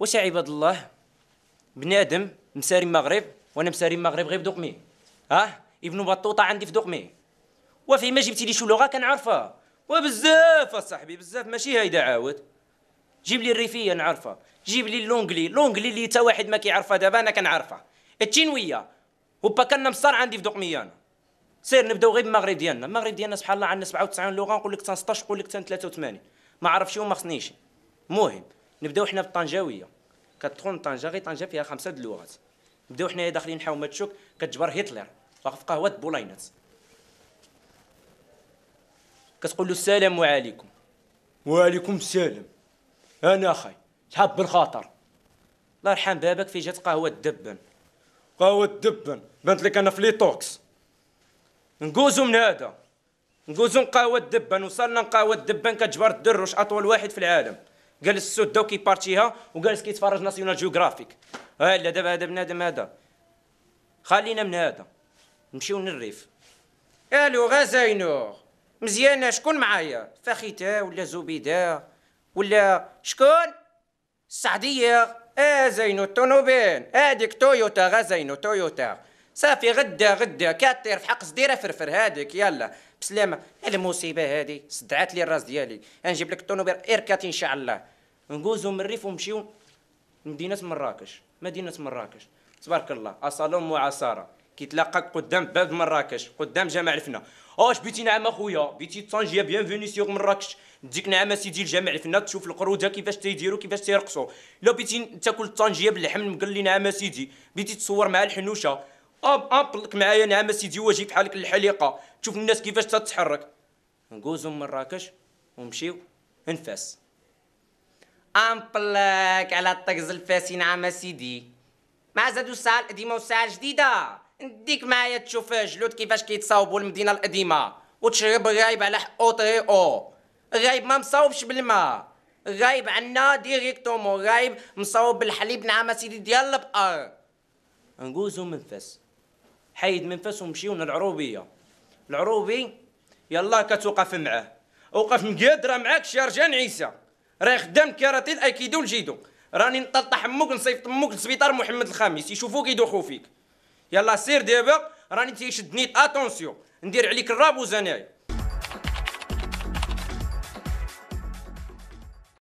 واش عباد الله بنادم مساري المغرب وانا مساري المغرب غير بدقمي ها ابن بطوطه عندي في دقمي وفي ما جبتي لي شو لغه كنعرفها وبزاف صاحبي بزاف ماشي هايدا عاود جيب لي الريفيه نعرفها جيب لي اللونجلي لونجلي اللي تا واحد ما كيعرفها دابا انا كنعرفها التشينويه وبا كان مصار عندي في انا سير نبداو غير بالمغرب ديالنا المغرب ديالنا سبحان الله عندنا 97 لغه نقول لك 16 نقول لك 83 ما عرفش وما خصنيش المهم نبداو حنا بالطنجاويه كتكون طنجه غير طنجه فيها خمسه د اللغات نبداو حنايا داخلين حومه الشوك كتجبر هتلر واقف في قهوه بولينات كتقول له السلام عليكم وعليكم السلام انا اخي شحال بالخاطر الله يرحم بابك في جات قهوه دبن قهوه دبن بانت لك انا في لي توكس نقوزو من هذا ندوزو نقاوى الدبان وصلنا نقاوى الدبان كتجبر الدر واش اطول واحد في العالم جالس السوده وكيبارتيها وجالس كيتفرج ناسيونال جيوغرافيك ها لا دابا هذا بنادم هذا خلينا من هذا نمشيو للريف الو غازاينور مزيانه شكون معايا فاخيتا ولا زبيدا ولا شكون السعديه اه زينو الطونوبيل هاديك تويوتا غازاينو تويوتا صافي غدا غدا كاتير في حق صديره فرفر هاديك يلا بسلامه المصيبه هادي صدعات لي الراس ديالي نجيب لك الطونوبير اركات ان شاء الله نقوزو من الريف ونمشيو لمدينه مراكش مدينه مراكش تبارك الله اصالوم وعصاره كيتلاقاك قدام باب مراكش قدام جامع الفنا اش بيتي نعم اخويا بيتي طنجيه بيان فيني سيغ مراكش ديك نعم سيدي الجامع الفنا تشوف القروده كيفاش تيديروا كيفاش تيرقصوا لا بيتي تاكل طنجيه باللحم المقلي نعم سيدي بيتي تصور مع الحنوشه امبلك معايا نعم سيدي واجي فحالك الحليقه تشوف الناس كيفاش تتحرك نقوزو من مراكش ونمشيو نفاس امبلك على الطقز الفاسي نعم سيدي مع زادو الساعه القديمه والساعه الجديده نديك معايا تشوف جلود كيفاش كيتصاوبوا المدينه القديمه وتشرب غايب على حقو طريقو غايب ما مصاوبش بالماء غايب عنا ديريكتومون غايب مصاوب بالحليب نعم سيدي ديال البقر نقوزو من فاس حيد من فاس ومشيونا العروبيه العروبي يلا كتوقف معاه اوقف مقادره معاك شارجان عيسى راه خدام كاراتيه الايكيدو الجيدو راني نطلطح امك نصيفط امك لسبيطار محمد الخامس يشوفوك يدوخو فيك يلا سير دابا راني تيشدني اتونسيون ندير عليك الراب وزنايا